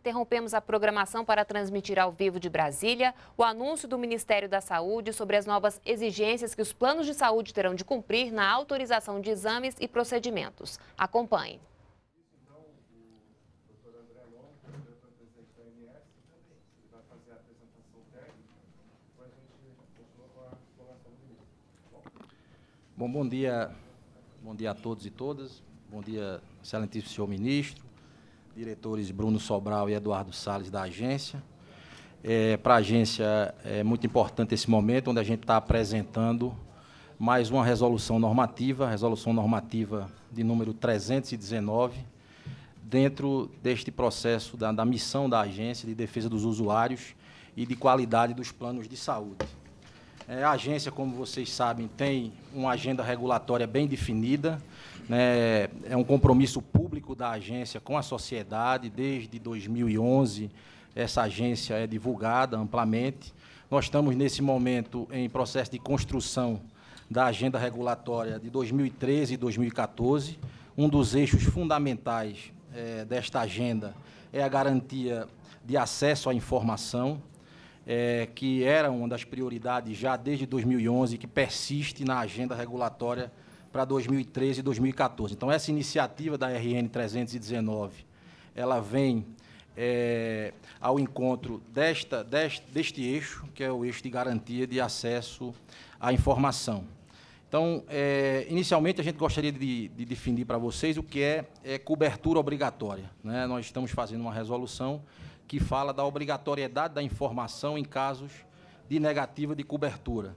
interrompemos a programação para transmitir ao vivo de Brasília o anúncio do Ministério da Saúde sobre as novas exigências que os planos de saúde terão de cumprir na autorização de exames e procedimentos. Acompanhe. Bom, bom dia, bom dia a todos e todas. Bom dia, excelentíssimo senhor ministro, diretores Bruno Sobral e Eduardo Sales da agência. É, Para a agência é muito importante esse momento, onde a gente está apresentando mais uma resolução normativa, resolução normativa de número 319, dentro deste processo da, da missão da agência de defesa dos usuários e de qualidade dos planos de saúde. É, a agência, como vocês sabem, tem uma agenda regulatória bem definida, né, é um compromisso público da agência com a sociedade desde 2011. Essa agência é divulgada amplamente. Nós estamos, nesse momento, em processo de construção da agenda regulatória de 2013 e 2014. Um dos eixos fundamentais é, desta agenda é a garantia de acesso à informação, é, que era uma das prioridades já desde 2011, que persiste na agenda regulatória para 2013 e 2014. Então, essa iniciativa da RN 319, ela vem é, ao encontro desta, deste, deste eixo, que é o eixo de garantia de acesso à informação. Então, é, inicialmente, a gente gostaria de, de definir para vocês o que é, é cobertura obrigatória. Né? Nós estamos fazendo uma resolução que fala da obrigatoriedade da informação em casos de negativa de cobertura.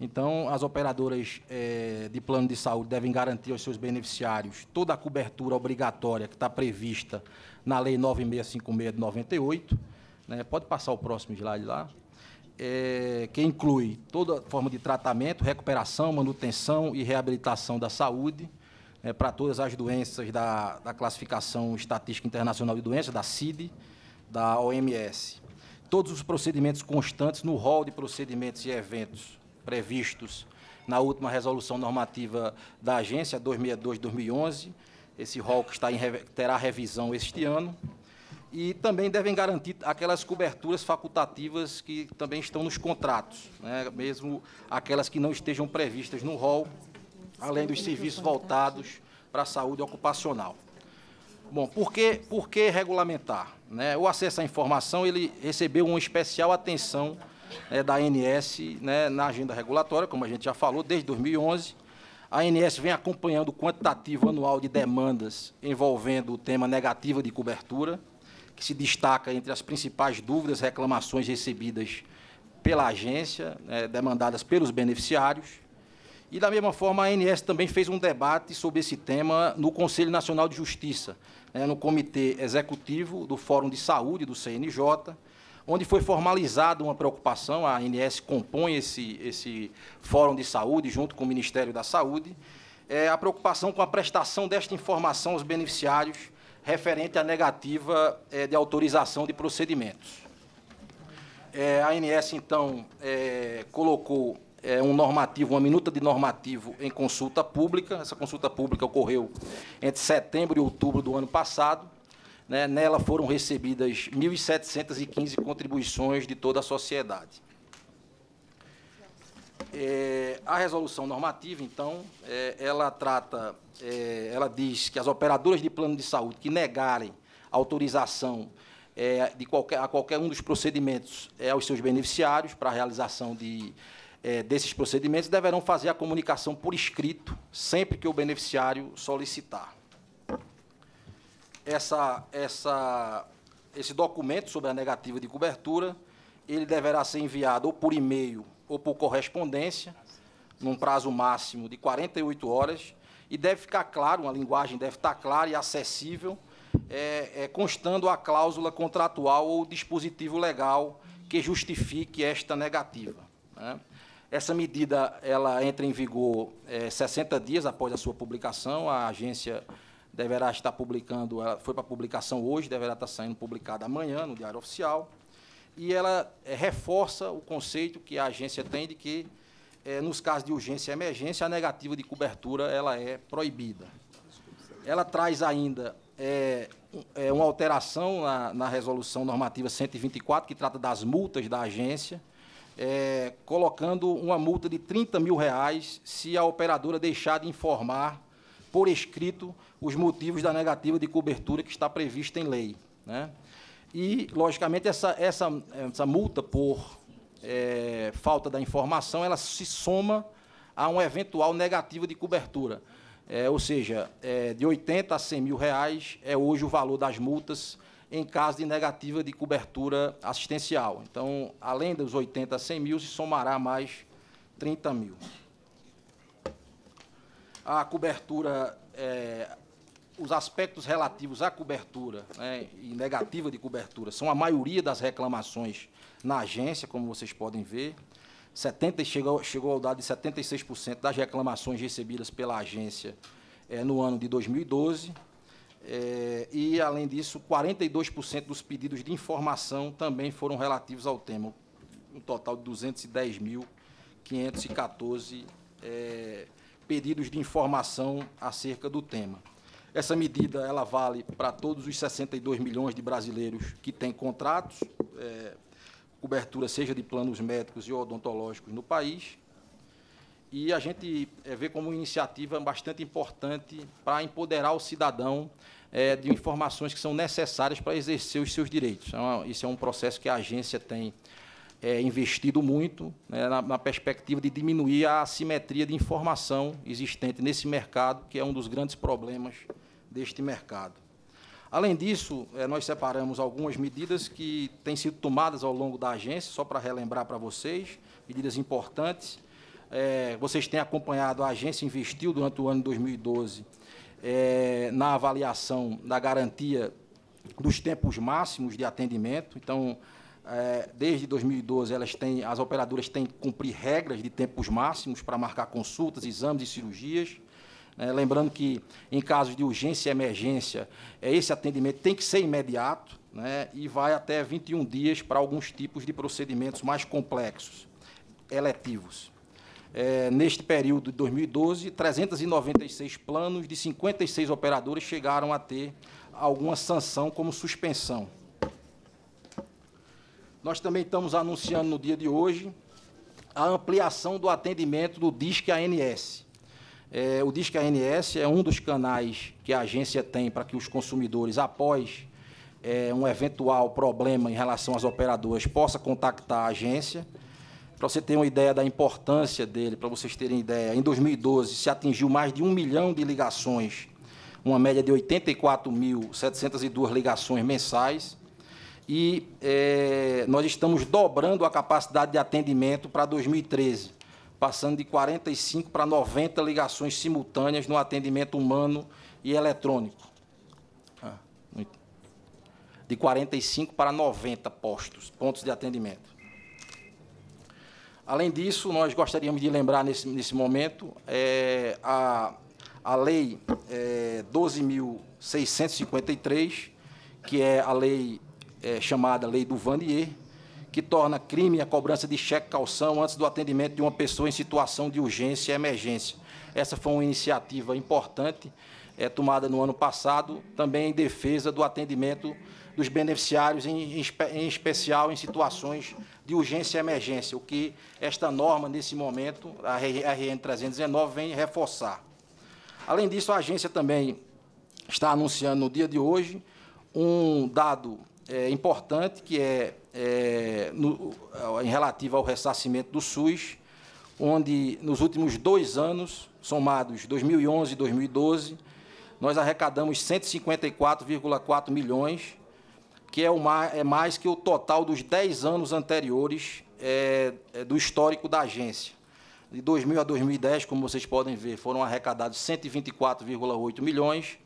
Então, as operadoras é, de plano de saúde devem garantir aos seus beneficiários toda a cobertura obrigatória que está prevista na Lei 9656 de 98. Né? Pode passar o próximo slide lá. É, que inclui toda forma de tratamento, recuperação, manutenção e reabilitação da saúde né? para todas as doenças da, da classificação estatística internacional de doenças, da CID, da OMS. Todos os procedimentos constantes no rol de procedimentos e eventos previstos na última resolução normativa da agência, 262-2011. Esse rol que está em, terá revisão este ano. E também devem garantir aquelas coberturas facultativas que também estão nos contratos, né? mesmo aquelas que não estejam previstas no rol, além dos serviços voltados para a saúde ocupacional. Bom, por que, por que regulamentar? Né? O acesso à informação ele recebeu uma especial atenção é, da ANS né, na agenda regulatória, como a gente já falou, desde 2011. A ANS vem acompanhando o quantitativo anual de demandas envolvendo o tema negativa de cobertura, que se destaca entre as principais dúvidas e reclamações recebidas pela agência, né, demandadas pelos beneficiários. E, da mesma forma, a ANS também fez um debate sobre esse tema no Conselho Nacional de Justiça, né, no Comitê Executivo do Fórum de Saúde do CNJ, onde foi formalizada uma preocupação, a ANS compõe esse, esse Fórum de Saúde, junto com o Ministério da Saúde, é a preocupação com a prestação desta informação aos beneficiários referente à negativa é, de autorização de procedimentos. É, a ANS, então, é, colocou é, um normativo, uma minuta de normativo em consulta pública. Essa consulta pública ocorreu entre setembro e outubro do ano passado. Né? Nela foram recebidas 1.715 contribuições de toda a sociedade. É, a resolução normativa, então, é, ela trata, é, ela diz que as operadoras de plano de saúde que negarem autorização é, de qualquer, a qualquer um dos procedimentos é, aos seus beneficiários para a realização de, é, desses procedimentos deverão fazer a comunicação por escrito sempre que o beneficiário solicitar essa, essa, esse documento sobre a negativa de cobertura, ele deverá ser enviado ou por e-mail ou por correspondência, num prazo máximo de 48 horas, e deve ficar claro, uma linguagem deve estar clara e acessível, é, é, constando a cláusula contratual ou dispositivo legal que justifique esta negativa. Né? Essa medida ela entra em vigor é, 60 dias após a sua publicação. A agência deverá estar publicando, ela foi para publicação hoje, deverá estar saindo publicada amanhã no Diário Oficial, e ela é, reforça o conceito que a agência tem de que, é, nos casos de urgência e emergência, a negativa de cobertura ela é proibida. Ela traz ainda é, uma alteração na, na, resolução normativa 124, que trata das multas da agência, colocando uma multa de 30 mil reais se a operadora deixar de informar por escrito os motivos da negativa de cobertura que está prevista em lei. Né? E, logicamente, essa, essa, essa multa por é, falta da informação, ela se soma a um eventual negativo de cobertura. É, ou seja, é, de 80 a 100 mil reais é hoje o valor das multas em caso de negativa de cobertura assistencial. Então, além dos 80 a 100 mil, se somará mais 30 mil a cobertura, é, os aspectos relativos à cobertura né, e negativa de cobertura são a maioria das reclamações na agência, como vocês podem ver. 70, chegou, chegou ao dado de 76% das reclamações recebidas pela agência é, no ano de 2012. É, eh, e, além disso, 42% dos pedidos de informação também foram relativos ao tema, um total de 210.514 é, pedidos de informação acerca do tema. Essa medida ela vale para todos os 62 milhões de brasileiros que têm contratos, é, cobertura seja de planos médicos e odontológicos no país. E a gente é, vê como iniciativa bastante importante para empoderar o cidadão é, de informações que são necessárias para exercer os seus direitos. É isso é um processo que a agência tem é, investido muito né, na, na, perspectiva de diminuir a assimetria de informação existente nesse mercado, que é um dos grandes problemas deste mercado. Além disso, é, nós separamos algumas medidas que têm sido tomadas ao longo da agência, só para relembrar para vocês, medidas importantes. É, vocês têm acompanhado, a agência investiu durante o ano de 2012 é, na avaliação da garantia dos tempos máximos de atendimento. Então, é, desde 2012, elas têm, as operadoras têm que cumprir regras de tempos máximos para marcar consultas, exames e cirurgias. É, lembrando que, em casos de urgência e emergência, é, esse atendimento tem que ser imediato né, e vai até 21 dias para alguns tipos de procedimentos mais complexos, eletivos. É, neste período de 2012, 396 planos de 56 operadoras chegaram a ter alguma sanção como suspensão. Nós também estamos anunciando no dia de hoje a ampliação do atendimento do Disque ANS. É, o Disque ANS é um dos canais que a agência tem para que os consumidores, após é, um eventual problema em relação às operadoras, possa contactar a agência. Para você ter uma ideia da importância dele, para vocês terem ideia, em 2012 se atingiu mais de um milhão de ligações, uma média de 84.702 ligações mensais e é, nós estamos dobrando a capacidade de atendimento para 2013, passando de 45 para 90 ligações simultâneas no atendimento humano e eletrônico. Ah, de 45 para 90 postos, pontos de atendimento. Além disso, nós gostaríamos de lembrar nesse, nesse momento é, a, a Lei é, 12.653, que é a Lei é, chamada Lei do Vanier, que torna crime a cobrança de cheque calção antes do atendimento de uma pessoa em situação de urgência e emergência. Essa foi uma iniciativa importante, é, tomada no ano passado, também em defesa do atendimento dos beneficiários, em, em especial em situações de urgência e emergência, o que esta norma, nesse momento, a RN 319, vem reforçar. Além disso, a agência também está anunciando no dia de hoje um dado é, importante, que é, é no, é, em relativa ao ressarcimento do SUS, onde nos últimos dois anos, somados 2011 e 2012, nós arrecadamos 154,4 milhões, que é, uma, é mais que o total dos 10 anos anteriores é, é, do histórico da agência. De 2000 a 2010, como vocês podem ver, foram arrecadados 124,8 milhões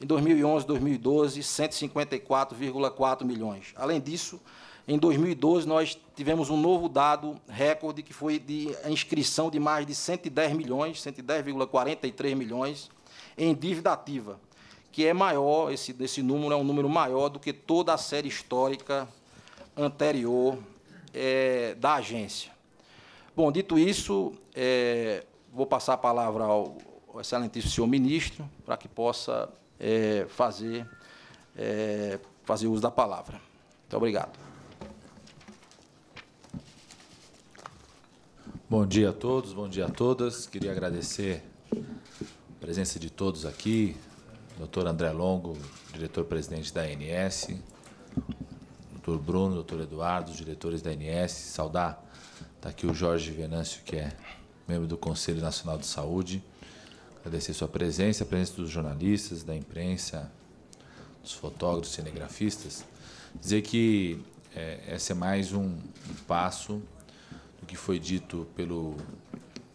em 2011 2012, 154,4 milhões. Além disso, em 2012 nós tivemos um novo dado recorde, que foi de inscrição de mais de 110 milhões, 110,43 milhões em dívida ativa, que é maior, esse, esse número é um número maior do que toda a série histórica anterior é, da agência. Bom, dito isso, é, vou passar a palavra ao excelentíssimo senhor ministro para que possa é, fazer, é, fazer uso da palavra. Muito obrigado. Bom dia a todos, bom dia a todas. Queria agradecer a presença de todos aqui. Doutor André Longo, diretor-presidente da ANS, doutor Bruno, doutor Eduardo, diretores da ANS, saudar. Está aqui o Jorge Venâncio, que é membro do Conselho Nacional de Saúde agradecer sua presença, a presença dos jornalistas, da imprensa, dos fotógrafos, cinegrafistas. Dizer que é, esse é mais um, um passo do que foi dito pelo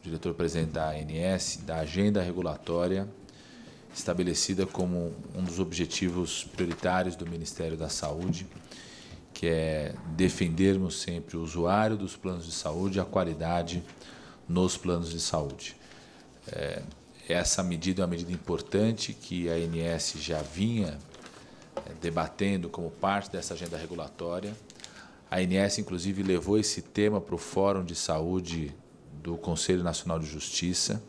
diretor-presidente da ANS, da agenda regulatória estabelecida como um dos objetivos prioritários do Ministério da Saúde, que é defendermos sempre o usuário dos planos de saúde a qualidade nos planos de saúde. É, essa medida é uma medida importante que a ANS já vinha eh, debatendo como parte dessa agenda regulatória. A ANS, inclusive, levou esse tema para o Fórum de Saúde do Conselho Nacional de Justiça.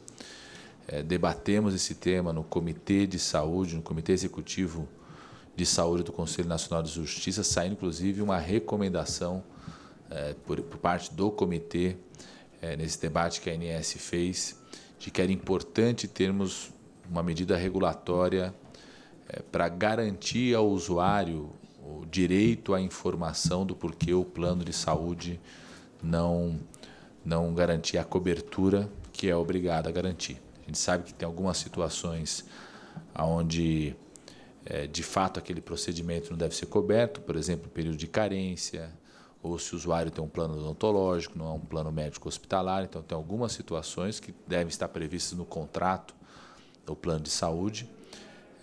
Eh, debatemos esse tema no Comitê de Saúde, no Comitê Executivo de Saúde do Conselho Nacional de Justiça, saindo inclusive uma recomendação eh, por, parte do comitê nesse debate que a ANS fez de que era importante termos uma medida regulatória é, eh, para garantir ao usuário o direito à informação do porquê o plano de saúde não, não garantia a cobertura que é obrigado a garantir. A gente sabe que tem algumas situações onde, é, eh, de fato, aquele procedimento não deve ser coberto, por exemplo, período de carência, ou se o usuário tem um plano odontológico, não é um plano médico hospitalar, então tem algumas situações que devem estar previstas no contrato do plano de saúde.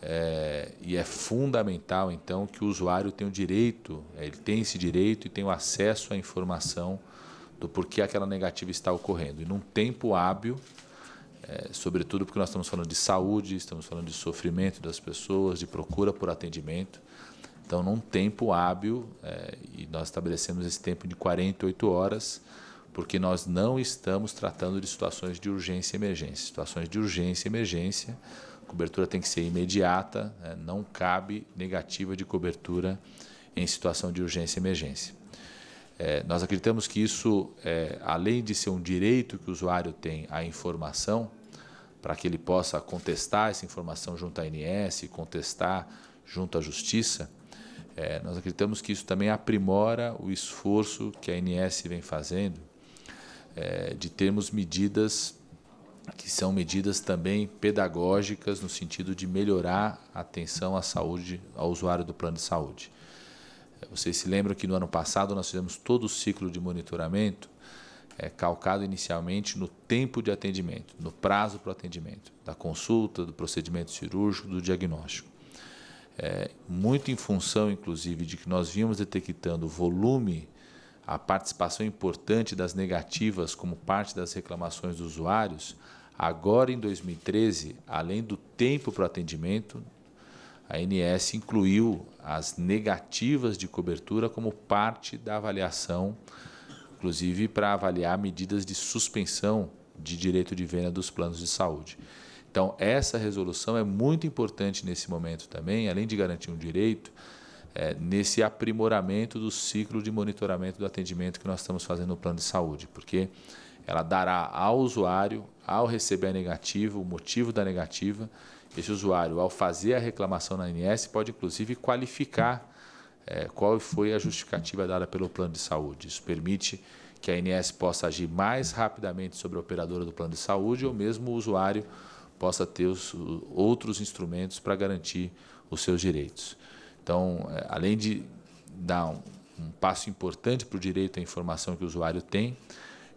É, e é fundamental, então, que o usuário tenha o direito, é, ele tem esse direito e tenha o acesso à informação do porquê aquela negativa está ocorrendo. E num tempo hábil, é, sobretudo porque nós estamos falando de saúde, estamos falando de sofrimento das pessoas, de procura por atendimento. Então, num tempo hábil, é, e nós estabelecemos esse tempo de 48 horas, porque nós não estamos tratando de situações de urgência e emergência. Situações de urgência e emergência, cobertura tem que ser imediata, né? não cabe negativa de cobertura em situação de urgência e emergência. É, nós acreditamos que isso, é, além de ser um direito que o usuário tem à informação, para que ele possa contestar essa informação junto à ANS, contestar junto à Justiça, é, nós acreditamos que isso também aprimora o esforço que a ANS vem fazendo é, de termos medidas que são medidas também pedagógicas no sentido de melhorar a atenção à saúde ao usuário do plano de saúde. É, vocês se lembram que no ano passado nós fizemos todo o ciclo de monitoramento é, calcado inicialmente no tempo de atendimento, no prazo para o atendimento, da consulta, do procedimento cirúrgico, do diagnóstico é, muito em função, inclusive, de que nós vínhamos detectando o volume, a participação importante das negativas como parte das reclamações dos usuários, agora em 2013, além do tempo para o atendimento, a ANS incluiu as negativas de cobertura como parte da avaliação, inclusive para avaliar medidas de suspensão de direito de venda dos planos de saúde. Então, essa resolução é muito importante nesse momento também, além de garantir um direito, é, nesse aprimoramento do ciclo de monitoramento do atendimento que nós estamos fazendo no plano de saúde, porque ela dará ao usuário, ao receber a negativa, o motivo da negativa, esse usuário, ao fazer a reclamação na ANS, pode inclusive qualificar é, qual foi a justificativa dada pelo plano de saúde. Isso permite que a ANS possa agir mais rapidamente sobre a operadora do plano de saúde ou mesmo o usuário possa ter os, outros instrumentos para garantir os seus direitos. Então, é, além de dar um, um passo importante para o direito à informação que o usuário tem,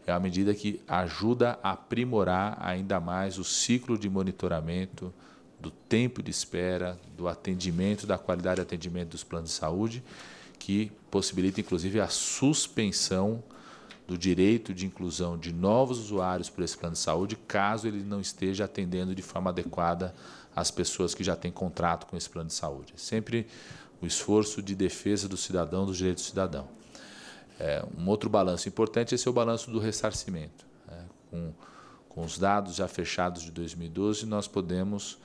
é uma medida que ajuda a aprimorar ainda mais o ciclo de monitoramento do tempo de espera, do atendimento, da qualidade de atendimento dos planos de saúde, que possibilita inclusive a suspensão do direito de inclusão de novos usuários por esse plano de saúde, caso ele não esteja atendendo de forma adequada as pessoas que já têm contrato com esse plano de saúde. É sempre o esforço de defesa do cidadão, dos direitos do cidadão. É, um outro balanço importante esse é o balanço do ressarcimento. É, com, com, os dados já fechados de 2012, nós podemos,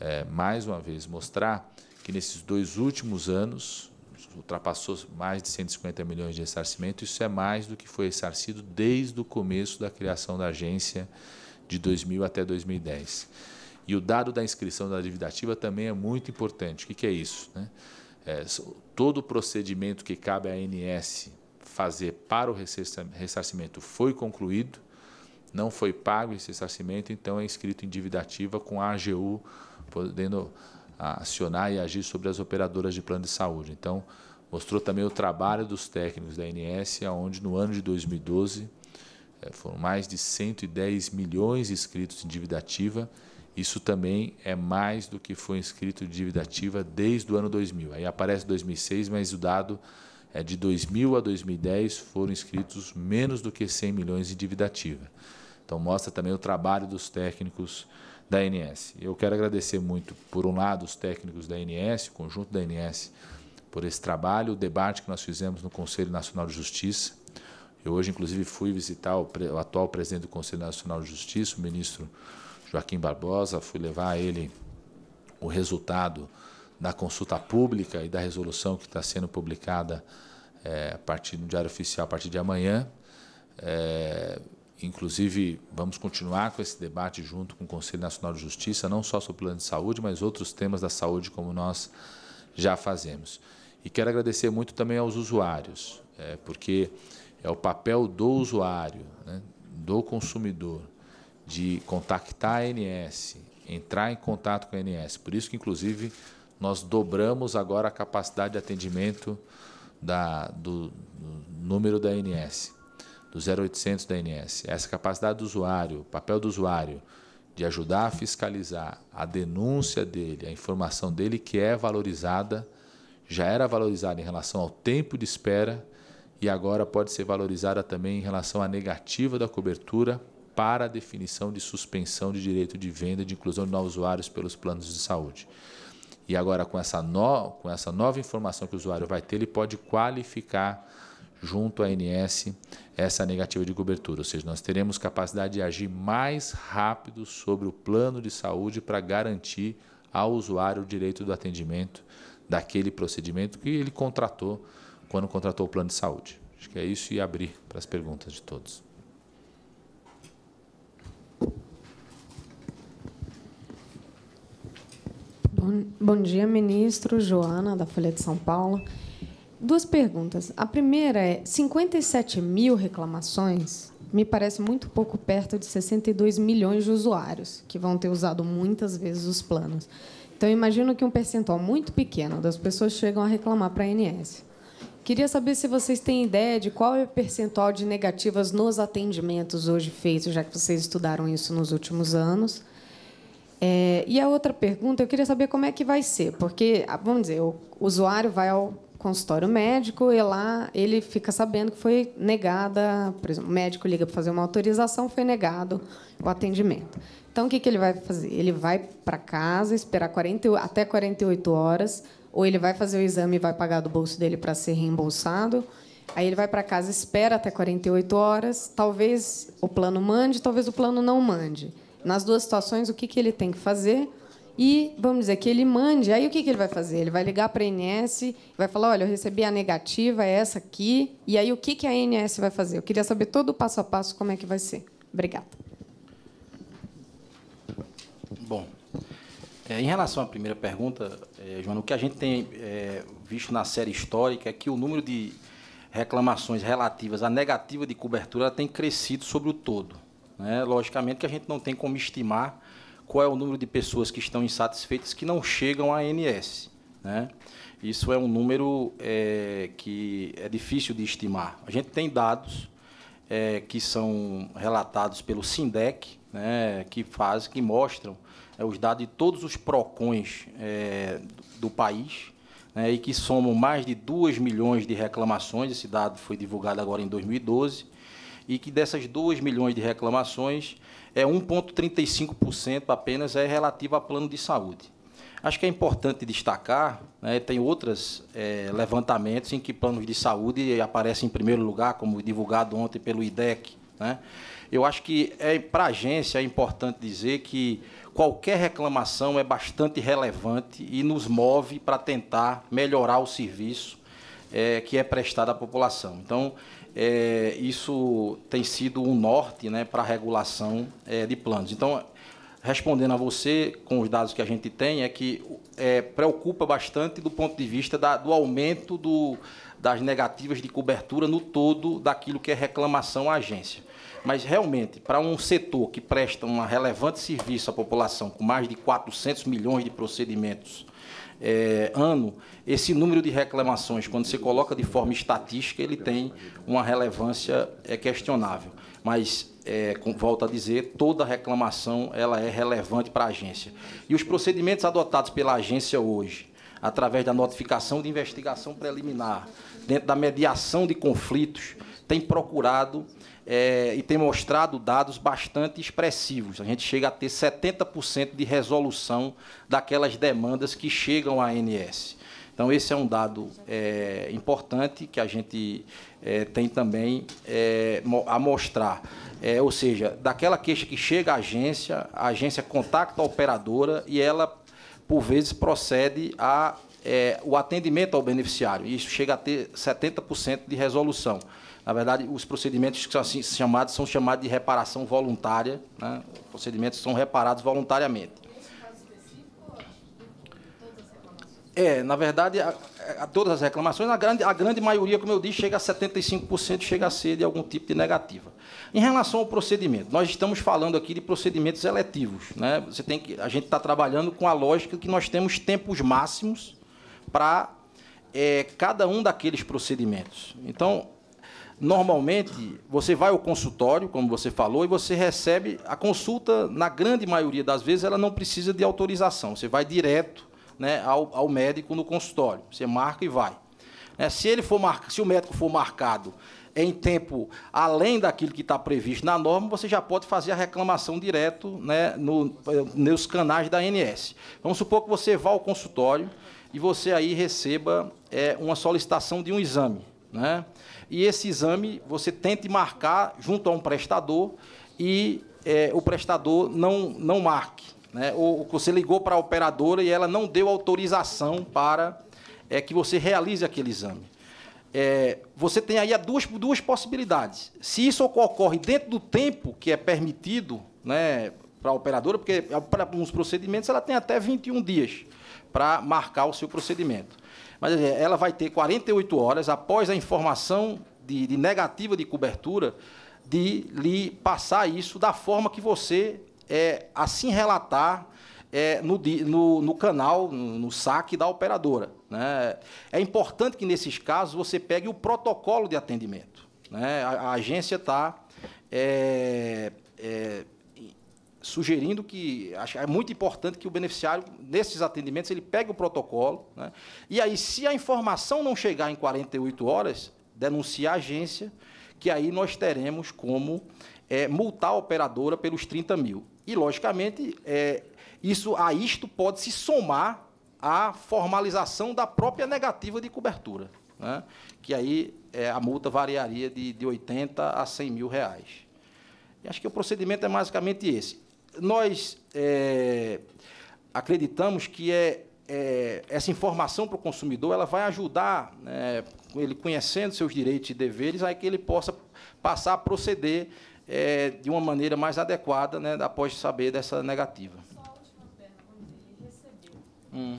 é, mais uma vez, mostrar que nesses dois últimos anos, ultrapassou mais de 150 milhões de ressarcimento. Isso é mais do que foi ressarcido desde o começo da criação da agência, de 2000 até 2010. E o dado da inscrição da dívida ativa também é muito importante. O que, que é isso? Né? É, todo o procedimento que cabe à ANS fazer para o ressarcimento foi concluído, não foi pago esse ressarcimento, então é inscrito em dívida ativa com a AGU, podendo a acionar e agir sobre as operadoras de plano de saúde. Então, mostrou também o trabalho dos técnicos da ANS, onde no ano de 2012 eh, foram mais de 110 milhões inscritos em dívida ativa. Isso também é mais do que foi inscrito em dívida ativa desde o ano 2000. Aí aparece 2006, mas o dado é de 2000 a 2010 foram inscritos menos do que 100 milhões em dívida ativa. Então mostra também o trabalho dos técnicos da ANS. Eu quero agradecer muito, por um lado, os técnicos da ANS, o conjunto da ANS, por esse trabalho, o debate que nós fizemos no Conselho Nacional de Justiça. Eu hoje, inclusive, fui visitar o, o atual presidente do Conselho Nacional de Justiça, o ministro Joaquim Barbosa, fui levar a ele o resultado da consulta pública e da resolução que está sendo publicada é, a partir no Diário Oficial a partir de amanhã. É, Inclusive, vamos continuar com esse debate junto com o Conselho Nacional de Justiça, não só sobre o plano de saúde, mas outros temas da saúde, como nós já fazemos. E quero agradecer muito também aos usuários, é, porque é o papel do usuário, né, do consumidor, de contactar a ANS, entrar em contato com a ANS. Por isso que, inclusive, nós dobramos agora a capacidade de atendimento da, do, do número da ANS do 0800 da ANS, essa capacidade do usuário, papel do usuário, de ajudar a fiscalizar a denúncia dele, a informação dele que é valorizada, já era valorizada em relação ao tempo de espera e agora pode ser valorizada também em relação à negativa da cobertura para a definição de suspensão de direito de venda de inclusão de novos usuários pelos planos de saúde. E agora, com essa, no, com essa nova informação que o usuário vai ter, ele pode qualificar junto à ANS essa negativa de cobertura, ou seja, nós teremos capacidade de agir mais rápido sobre o plano de saúde para garantir ao usuário o direito do atendimento daquele procedimento que ele contratou quando contratou o plano de saúde. Acho que é isso e abrir para as perguntas de todos. Bom, bom dia, ministro. Joana, da Folha de São Paulo. Duas perguntas. A primeira é: 57 mil reclamações me parece muito pouco perto de 62 milhões de usuários que vão ter usado muitas vezes os planos. Então, imagino que um percentual muito pequeno das pessoas chegam a reclamar para a ANS. Queria saber se vocês têm ideia de qual é o percentual de negativas nos atendimentos hoje feitos, já que vocês estudaram isso nos últimos anos. É, e a outra pergunta, eu queria saber como é que vai ser, porque, ah, vamos dizer, o usuário vai ao consultório médico e lá ele fica sabendo que foi negada, por exemplo, o médico liga para fazer uma autorização, foi negado o atendimento. Então, o que, que ele vai fazer? Ele vai para casa, esperar 40, até 48 horas, ou ele vai fazer o exame e vai pagar do bolso dele para ser reembolsado. Aí ele vai para casa, espera até 48 horas. Talvez o plano mande, talvez o plano não mande. Nas duas situações, o que, que ele tem que fazer? e, vamos dizer, que ele mande. Aí o que ele vai fazer? Ele vai ligar para a ANS, vai falar: olha, eu recebi a negativa, é essa aqui. E aí o que a ANS vai fazer? Eu queria saber todo o passo a passo como é que vai ser. Obrigada. Bom, é, em relação à primeira pergunta, é, Joana, o que a gente tem é, visto na série histórica é que o número de reclamações relativas à negativa de cobertura tem crescido sobre o todo. Né? Logicamente que a gente não tem como estimar qual é o número de pessoas que estão insatisfeitas que não chegam à ANS. Né? Isso é um número é, que é difícil de estimar. A gente tem dados é, que são relatados pelo SINDEC, né, que faz, que mostram é, os dados de todos os PROCONs é, do país, né, e que somam mais de 2 milhões de reclamações. Esse dado foi divulgado agora em 2012, e que dessas 2 milhões de reclamações, é 1,35% apenas é relativo a plano de saúde. Acho que é importante destacar, né, tem outros é, levantamentos em que planos de saúde aparecem em primeiro lugar, como divulgado ontem pelo IDEC. Né? Eu acho que é, para a agência é importante dizer que qualquer reclamação é bastante relevante e nos move para tentar melhorar o serviço é, que é prestado à população. Então, é, isso tem sido um norte né, para a regulação é, de planos. Então, respondendo a você, com os dados que a gente tem, é que é, preocupa bastante do ponto de vista da, do aumento do, das negativas de cobertura no todo daquilo que é reclamação à agência. Mas, realmente, para um setor que presta um relevante serviço à população, com mais de 400 milhões de procedimentos é, ano, esse número de reclamações, quando se coloca de forma estatística, ele tem uma relevância é, questionável. Mas, é, com, volto a dizer, toda reclamação ela é relevante para a agência. E os procedimentos adotados pela agência hoje, através da notificação de investigação preliminar, dentro da mediação de conflitos, tem procurado é, e tem mostrado dados bastante expressivos. A gente chega a ter 70% de resolução daquelas demandas que chegam à ANS. Então, esse é um dado é, importante que a gente é, tem também é, a mostrar. É, ou seja, daquela queixa que chega à agência, a agência contacta a operadora e ela, por vezes, procede a é, o atendimento ao beneficiário. Isso chega a ter 70% de resolução. Na verdade, os procedimentos que são assim chamados são chamados de reparação voluntária. Né? Procedimentos são reparados voluntariamente. É, na verdade, a, a, todas as reclamações, a grande, a grande maioria, como eu disse, chega a 75%, chega a ser de algum tipo de negativa. Em relação ao procedimento, nós estamos falando aqui de procedimentos eletivos. Né? Você tem que, a gente está trabalhando com a lógica que nós temos tempos máximos para é, cada um daqueles procedimentos. Então, normalmente você vai ao consultório, como você falou, e você recebe a consulta, na grande maioria das vezes, ela não precisa de autorização. Você vai direto né, ao, ao médico no consultório. Você marca e vai. É, se, ele for mar... se o médico for marcado em tempo além daquilo que está previsto na norma, você já pode fazer a reclamação direto né, no, nos canais da ANS. Vamos supor que você vá ao consultório e você aí receba é, uma solicitação de um exame. Né? E esse exame você tente marcar junto a um prestador e é, o prestador não, não marque. Né? Ou você ligou para a operadora e ela não deu autorização para é, que você realize aquele exame. É, você tem aí duas, duas possibilidades. Se isso ocorre dentro do tempo que é permitido né, para a operadora, porque é, para alguns procedimentos ela tem até 21 dias para marcar o seu procedimento. Mas eh, ela vai ter 48 horas após a informação de, de negativa de cobertura de lhe passar isso da forma que você é, assim relatar é, no, no, no, canal, no, no, saque da operadora. Né? É importante que, nesses casos, você pegue o protocolo de atendimento. Né? A, a agência está é, é, sugerindo que acho, é muito importante que o beneficiário, nesses atendimentos, ele pegue o protocolo. Né? E aí, se a informação não chegar em 48 horas, denuncie a agência, que aí nós teremos como é, multar a operadora pelos 30 mil. E, logicamente, é, isso a isto pode se somar à formalização da própria negativa de cobertura, né? que aí é, a multa variaria de, de 80 a 100 mil reais. E acho que o procedimento é basicamente esse nós é, acreditamos que é, é essa informação para o consumidor ela vai ajudar, né, ele conhecendo seus direitos e deveres, aí que ele possa passar a proceder é, de uma maneira mais adequada né, após saber dessa negativa. Só a última pergunta, ele recebeu. Hum.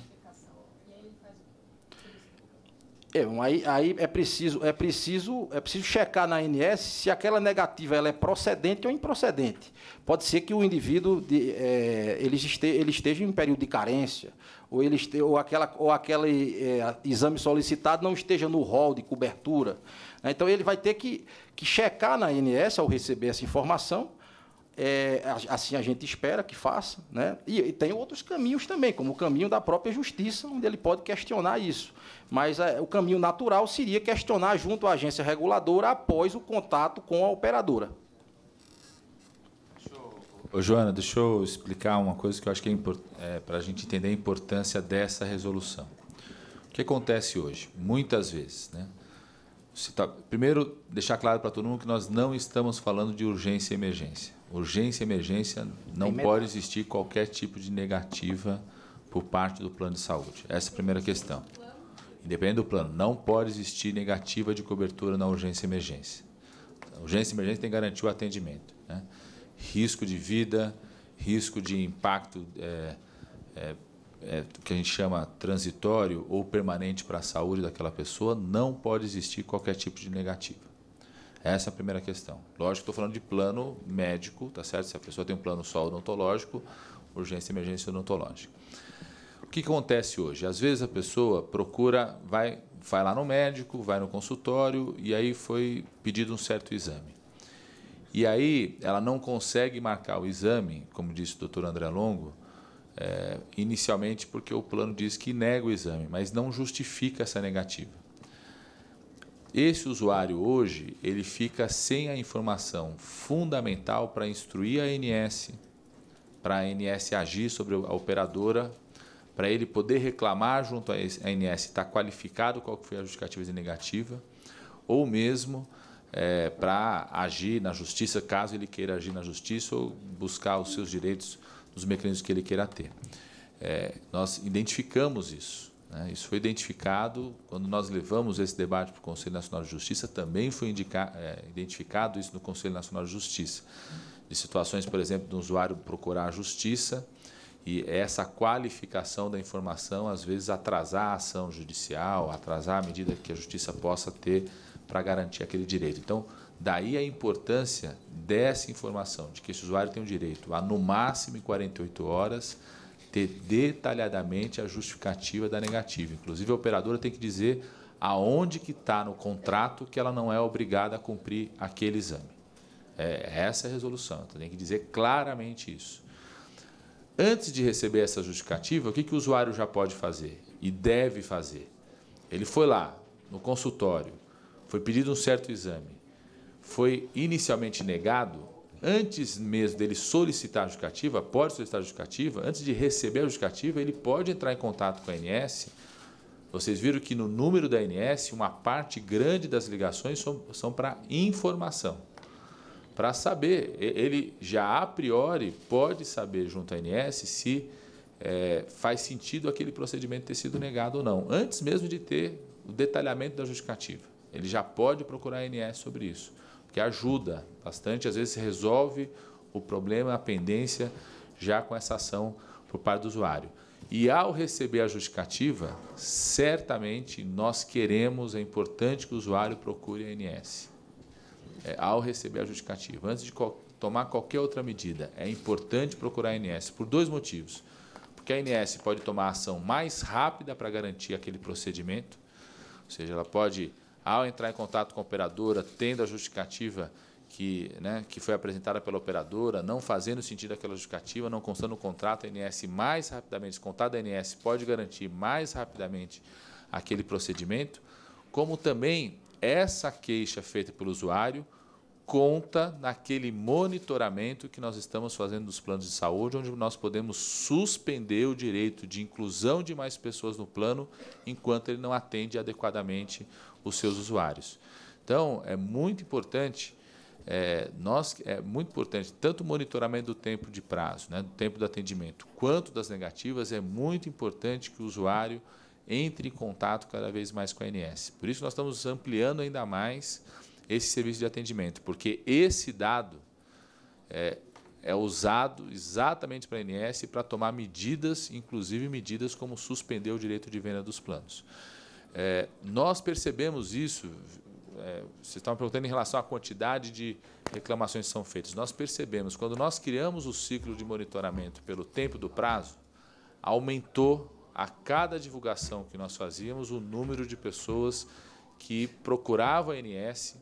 É, aí, aí é preciso é preciso é preciso checar na ANS se aquela negativa ela é procedente ou improcedente. Pode ser que o indivíduo de, é, ele, esteja, ele esteja em período de carência ou ele ou aquela ou aquele é, exame solicitado não esteja no rol de cobertura. Né? Então ele vai ter que, que checar na ANS ao receber essa informação é, assim a gente espera que faça, né? E, e, tem outros caminhos também, como o caminho da própria justiça, onde ele pode questionar isso. Mas é, o caminho natural seria questionar junto à agência reguladora após o contato com a operadora. Ô, Joana, deixa eu explicar uma coisa que eu acho que é, é para a gente entender a importância dessa resolução. O que acontece hoje? Muitas vezes, né? Tá, primeiro, deixar claro para todo mundo que nós não estamos falando de urgência e emergência urgência e emergência não pode existir qualquer tipo de negativa por parte do plano de saúde. Essa é a primeira questão. Independente do plano, não pode existir negativa de cobertura na urgência e emergência. urgência e emergência tem que garantir o atendimento. Né? Risco de vida, risco de impacto é, é, é, que a gente chama transitório ou permanente para a saúde daquela pessoa, não pode existir qualquer tipo de negativa. Essa é a primeira questão. Lógico, estou falando de plano médico, tá certo? Se a pessoa tem um plano só odontológico, urgência e emergência odontológica. O que acontece hoje? Às vezes a pessoa procura, vai, vai lá no médico, vai no consultório e aí foi pedido um certo exame. E aí ela não consegue marcar o exame, como disse o doutor André Longo, é, inicialmente porque o plano diz que nega o exame, mas não justifica essa negativa. Esse usuário hoje, ele fica sem a informação fundamental para instruir a ANS, para a ANS agir sobre a operadora, para ele poder reclamar junto à ANS, está qualificado qual foi a justificativa de negativa, ou mesmo é, para agir na justiça, caso ele queira agir na justiça ou buscar os seus direitos nos mecanismos que ele queira ter. É, nós identificamos isso. Né? Isso foi identificado quando nós levamos esse debate para o Conselho Nacional de Justiça, também foi é, identificado isso no Conselho Nacional de Justiça. De situações, por exemplo, do usuário procurar a justiça e essa qualificação da informação, às vezes, atrasar a ação judicial, atrasar a medida que a justiça possa ter para garantir aquele direito. Então, daí a importância dessa informação, de que esse usuário tem o direito a, no máximo, 48 horas ter detalhadamente a justificativa da negativa. Inclusive, a operadora tem que dizer aonde que está no contrato que ela não é obrigada a cumprir aquele exame. É, essa é a resolução, então, tem que dizer claramente isso. Antes de receber essa justificativa, o que, que o usuário já pode fazer e deve fazer? Ele foi lá no consultório, foi pedido um certo exame, foi inicialmente negado, antes mesmo dele solicitar a justificativa, pode solicitar a justificativa, antes de receber a justificativa, ele pode entrar em contato com a ANS. Vocês viram que no número da ANS, uma parte grande das ligações são, são para informação. Para saber, ele já a priori pode saber junto à ANS se é, faz sentido aquele procedimento ter sido negado ou não, antes mesmo de ter o detalhamento da justificativa. Ele já pode procurar a ANS sobre isso que ajuda bastante, às vezes resolve o problema, a pendência já com essa ação por parte do usuário. E ao receber a justificativa, certamente nós queremos, é importante que o usuário procure a ANS. É, ao receber a justificativa, antes de co tomar qualquer outra medida, é importante procurar a ANS por dois motivos. Porque a ANS pode tomar ação mais rápida para garantir aquele procedimento, ou seja, ela pode ao entrar em contato com a operadora, tendo a justificativa que, né, que foi apresentada pela operadora, não fazendo sentido aquela justificativa, não constando o contrato, a ANS mais rapidamente, contado a ANS pode garantir mais rapidamente aquele procedimento, como também essa queixa feita pelo usuário conta naquele monitoramento que nós estamos fazendo dos planos de saúde, onde nós podemos suspender o direito de inclusão de mais pessoas no plano enquanto ele não atende adequadamente os seus usuários. Então, é muito importante é, nós, é muito importante tanto o monitoramento do tempo de prazo, né, do tempo do atendimento, quanto das negativas, é muito importante que o usuário entre em contato cada vez mais com a ANS. Por isso, nós estamos ampliando ainda mais esse serviço de atendimento, porque esse dado é, é usado exatamente para a ANS para tomar medidas, inclusive medidas como suspender o direito de venda dos planos. É, nós percebemos isso. É, vocês estavam perguntando em relação à quantidade de reclamações que são feitas. Nós percebemos, quando nós criamos o ciclo de monitoramento pelo tempo do prazo, aumentou a cada divulgação que nós fazíamos o número de pessoas que procuravam a ANS,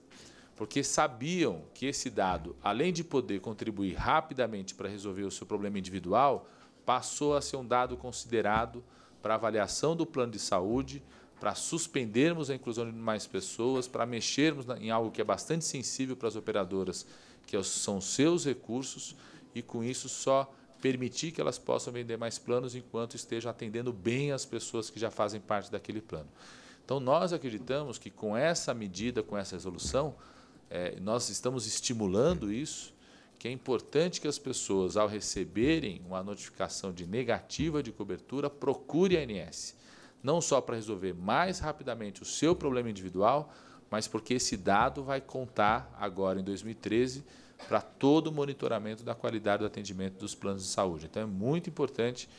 porque sabiam que esse dado, além de poder contribuir rapidamente para resolver o seu problema individual, passou a ser um dado considerado para avaliação do plano de saúde para suspendermos a inclusão de mais pessoas, para mexermos em algo que é bastante sensível para as operadoras, que é são seus recursos, e com isso só permitir que elas possam vender mais planos enquanto estejam atendendo bem as pessoas que já fazem parte daquele plano. Então, nós acreditamos que com essa medida, com essa resolução, é, nós estamos estimulando isso, que é importante que as pessoas, ao receberem uma notificação de negativa de cobertura, procure a ANS não só para resolver mais rapidamente o seu problema individual, mas porque esse dado vai contar agora em 2013 para todo o monitoramento da qualidade do atendimento dos planos de saúde. Então é muito importante,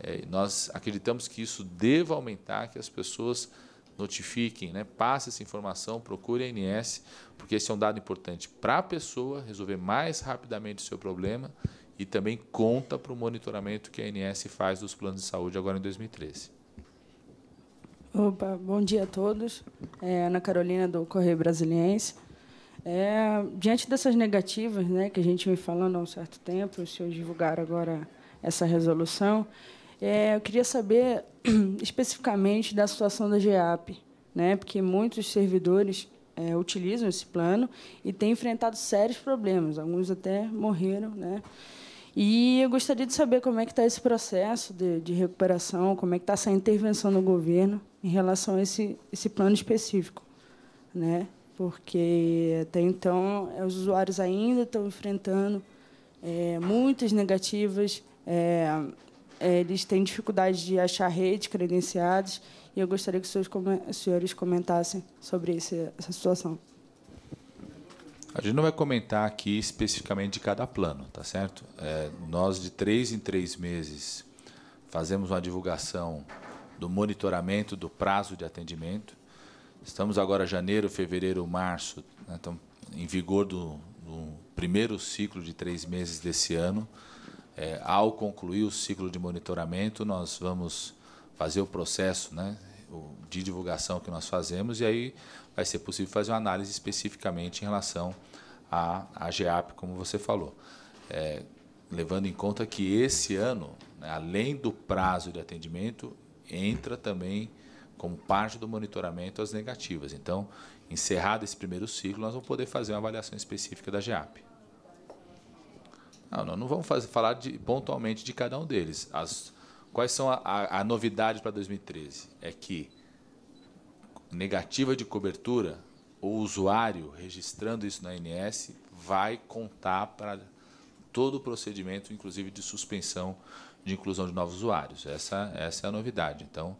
é, nós acreditamos que isso deva aumentar, que as pessoas notifiquem, né, passe essa informação, procure a ANS, porque esse é um dado importante para a pessoa resolver mais rapidamente o seu problema e também conta para o monitoramento que a ANS faz dos planos de saúde agora em 2013. Opa, bom dia a todos. É Ana Carolina do Correio Brasiliense. É, diante dessas negativas, né, que a gente vem falando há um certo tempo, os senhores divulgaram agora essa resolução. É, eu queria saber especificamente da situação da GEAP, né, porque muitos servidores é, utilizam esse plano e têm enfrentado sérios problemas, alguns até morreram, né? E eu gostaria de saber como é que está esse processo de, de recuperação, como é que está essa intervenção do governo em relação a esse, esse plano específico, né? porque até então eh, os usuários ainda estão enfrentando é, muitas negativas, é, eles têm dificuldade de achar redes credenciadas, e eu gostaria que os senhores comentassem sobre esse, essa situação. A gente não vai comentar aqui especificamente de cada plano, tá certo? É, nós, de três em três meses, fazemos uma divulgação do monitoramento do prazo de atendimento. Estamos agora janeiro, fevereiro, março, né, então, em vigor do, do, primeiro ciclo de três meses desse ano. É, ao concluir o ciclo de monitoramento, nós vamos fazer o processo né, de divulgação que nós fazemos e aí vai ser possível fazer uma análise especificamente em relação à, à GEAP, como você falou. É, levando em conta que esse ano, né, além do prazo de atendimento, entra também como parte do monitoramento as negativas. Então, encerrado esse primeiro ciclo, nós vamos poder fazer uma avaliação específica da GEAP. Não, não, não vamos fazer, falar de, pontualmente de cada um deles. As, quais são a, a, a novidade para 2013? É que negativa de cobertura, o usuário registrando isso na ANS vai contar para todo o procedimento, inclusive de suspensão de inclusão de novos usuários. Essa, essa é a novidade. Então,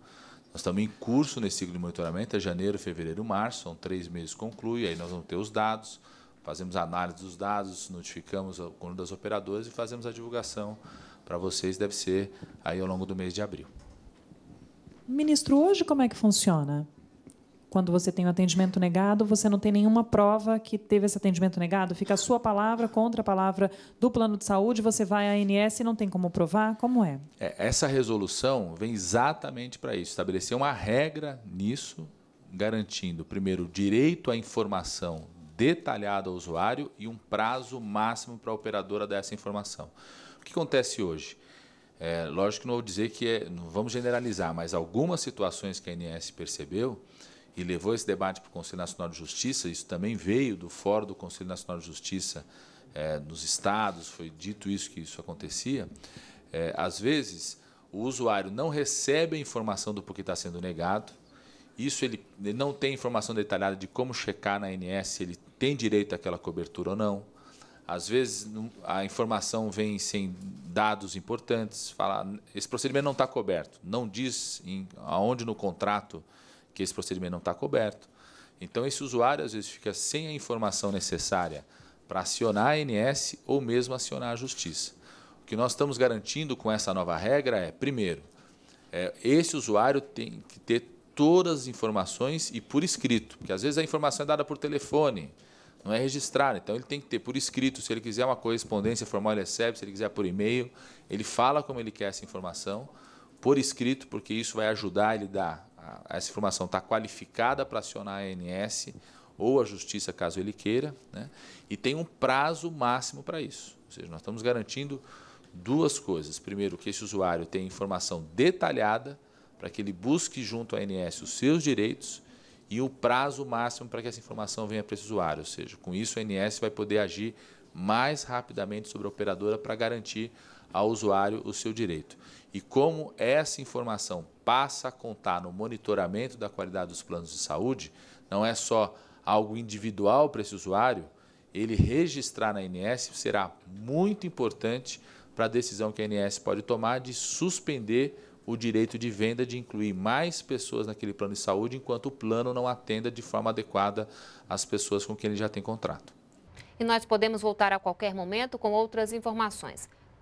nós estamos em curso nesse ciclo de monitoramento, é janeiro, fevereiro, março, são três meses conclui, aí nós vamos ter os dados, fazemos a análise dos dados, notificamos o conjunto das operadoras e fazemos a divulgação para vocês, deve ser aí ao longo do mês de abril. Ministro, hoje como é que funciona? quando você tem um atendimento negado, você não tem nenhuma prova que teve esse atendimento negado? Fica a sua palavra contra a palavra do plano de saúde, você vai à ANS e não tem como provar? Como é? é essa resolução vem exatamente para isso estabelecer uma regra nisso, garantindo, primeiro, direito à informação detalhada ao usuário e um prazo máximo para a operadora dessa informação. O que acontece hoje? É, lógico que não vou dizer que é, não vamos generalizar, mas algumas situações que a ANS percebeu, e levou esse debate para o Conselho Nacional de Justiça, isso também veio do fórum do Conselho Nacional de Justiça é, nos estados, foi dito isso que isso acontecia, é, às vezes o usuário não recebe a informação do porquê está sendo negado, isso ele, ele, não tem informação detalhada de como checar na ANS se ele tem direito àquela cobertura ou não. Às vezes a informação vem sem dados importantes, fala, esse procedimento não está coberto, não diz em, aonde no contrato que esse procedimento não está coberto. Então, esse usuário às vezes fica sem a informação necessária para acionar a ANS ou mesmo acionar a Justiça. O que nós estamos garantindo com essa nova regra é, primeiro, é, esse usuário tem que ter todas as informações e por escrito, porque às vezes a informação é dada por telefone, não é registrada, então ele tem que ter por escrito, se ele quiser uma correspondência formal ele recebe, se ele quiser por e-mail, ele fala como ele quer essa informação, por escrito, porque isso vai ajudar ele a dar essa informação está qualificada para acionar a ANS ou a justiça, caso ele queira, né? e tem um prazo máximo para isso. Ou seja, nós estamos garantindo duas coisas. Primeiro, que esse usuário tenha informação detalhada para que ele busque junto à ANS os seus direitos e o prazo máximo para que essa informação venha para esse usuário. Ou seja, com isso a ANS vai poder agir mais rapidamente sobre a operadora para garantir ao usuário o seu direito. E como essa informação passa a contar no monitoramento da qualidade dos planos de saúde, não é só algo individual para esse usuário, ele registrar na ANS será muito importante para a decisão que a ANS pode tomar de suspender o direito de venda de incluir mais pessoas naquele plano de saúde enquanto o plano não atenda de forma adequada as pessoas com quem ele já tem contrato. E nós podemos voltar a qualquer momento com outras informações.